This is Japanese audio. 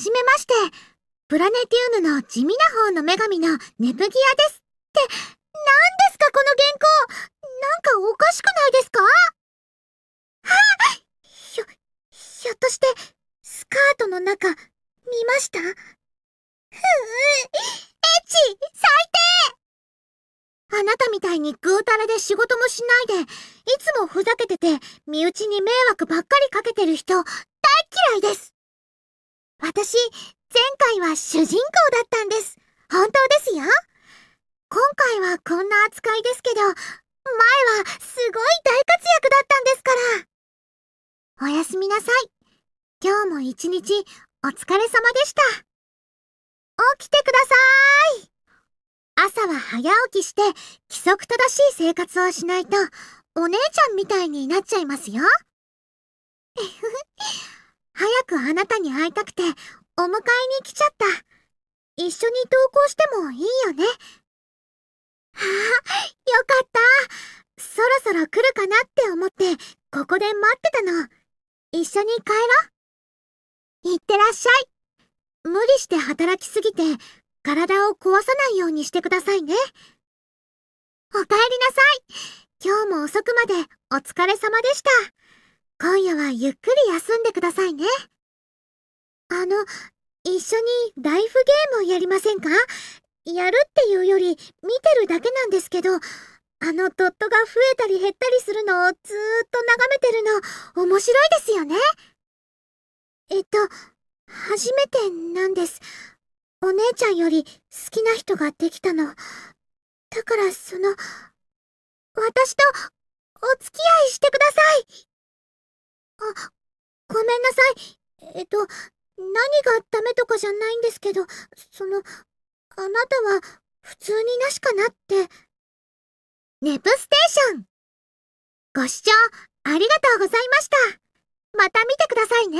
じめまして。プラネティウヌの地味な方の女神のネプギアです。って、何ですかこの原稿なんかおかしくないですかはあひょ、ひょっとして、スカートの中、見ましたふうエッチ最低あなたみたいにぐうたらで仕事もしないで、いつもふざけてて、身内に迷惑ばっかりかけてる人、大嫌いです私、前回は主人公だったんです。本当ですよ。今回はこんな扱いですけど、前はすごい大活躍だったんですから。おやすみなさい。今日も一日お疲れ様でした。起きてくださーい。朝は早起きして規則正しい生活をしないとお姉ちゃんみたいになっちゃいますよ。早くあなたに会いたくて、お迎えに来ちゃった。一緒に登校してもいいよね。はあ、よかった。そろそろ来るかなって思って、ここで待ってたの。一緒に帰ろ。いってらっしゃい。無理して働きすぎて、体を壊さないようにしてくださいね。お帰りなさい。今日も遅くまでお疲れ様でした。今夜はゆっくり休んでくださいね。あの、一緒にライフゲームをやりませんかやるっていうより見てるだけなんですけど、あのドットが増えたり減ったりするのをずーっと眺めてるの面白いですよね。えっと、初めてなんです。お姉ちゃんより好きな人ができたの。だからその、私とお付き合いしてください何がダメとかじゃないんですけど、その、あなたは普通になしかなって。ネプステーションご視聴ありがとうございました。また見てくださいね。